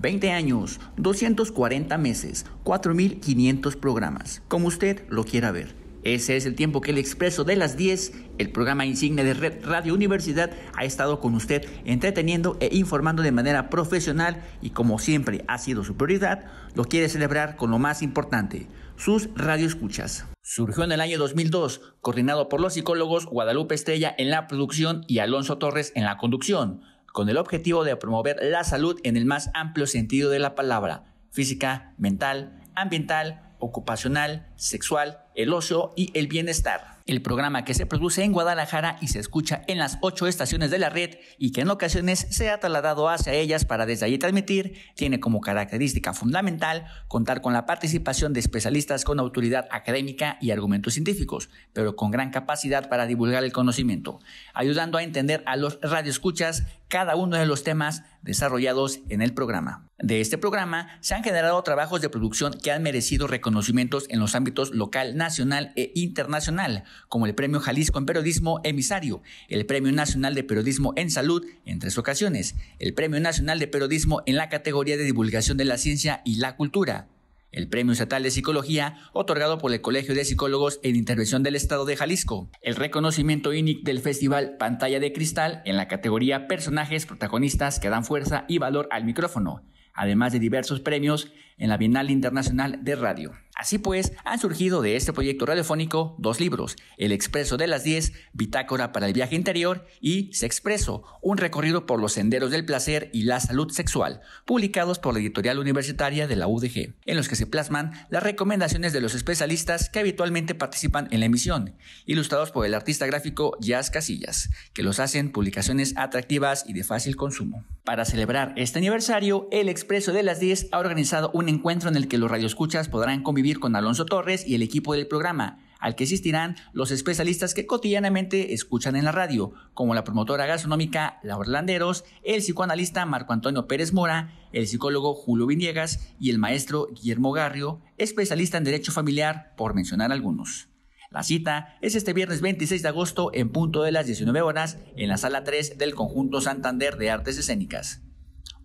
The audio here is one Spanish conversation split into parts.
20 años, 240 meses, 4.500 programas, como usted lo quiera ver. Ese es el tiempo que el Expreso de las 10, el programa insignia de Red Radio Universidad, ha estado con usted entreteniendo e informando de manera profesional y como siempre ha sido su prioridad, lo quiere celebrar con lo más importante, sus radioescuchas. Surgió en el año 2002, coordinado por los psicólogos Guadalupe Estrella en la producción y Alonso Torres en la conducción con el objetivo de promover la salud en el más amplio sentido de la palabra, física, mental, ambiental, ocupacional, sexual, el ocio y el bienestar. El programa que se produce en Guadalajara y se escucha en las ocho estaciones de la red y que en ocasiones se ha trasladado hacia ellas para desde allí transmitir, tiene como característica fundamental contar con la participación de especialistas con autoridad académica y argumentos científicos, pero con gran capacidad para divulgar el conocimiento, ayudando a entender a los radioescuchas cada uno de los temas desarrollados en el programa. De este programa se han generado trabajos de producción que han merecido reconocimientos en los ámbitos local, nacional e internacional, como el Premio Jalisco en Periodismo Emisario, el Premio Nacional de Periodismo en Salud en tres ocasiones, el Premio Nacional de Periodismo en la categoría de Divulgación de la Ciencia y la Cultura, el Premio Estatal de Psicología otorgado por el Colegio de Psicólogos en Intervención del Estado de Jalisco, el reconocimiento INIC del Festival Pantalla de Cristal en la categoría Personajes protagonistas que dan fuerza y valor al micrófono, además de diversos premios en la Bienal Internacional de Radio. Así pues, han surgido de este proyecto radiofónico dos libros, El Expreso de las 10, Bitácora para el Viaje Interior y Sexpreso, un recorrido por los senderos del placer y la salud sexual, publicados por la editorial universitaria de la UDG, en los que se plasman las recomendaciones de los especialistas que habitualmente participan en la emisión, ilustrados por el artista gráfico Jazz Casillas, que los hacen publicaciones atractivas y de fácil consumo. Para celebrar este aniversario, El Expreso de las 10 ha organizado un encuentro en el que los radioescuchas podrán convivir con Alonso Torres y el equipo del programa, al que asistirán los especialistas que cotidianamente escuchan en la radio, como la promotora gastronómica Laura Landeros, el psicoanalista Marco Antonio Pérez Mora, el psicólogo Julio Viniegas y el maestro Guillermo Garrio, especialista en derecho familiar, por mencionar algunos. La cita es este viernes 26 de agosto en punto de las 19 horas en la sala 3 del conjunto Santander de Artes Escénicas.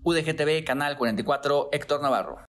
UDGTV, Canal 44, Héctor Navarro.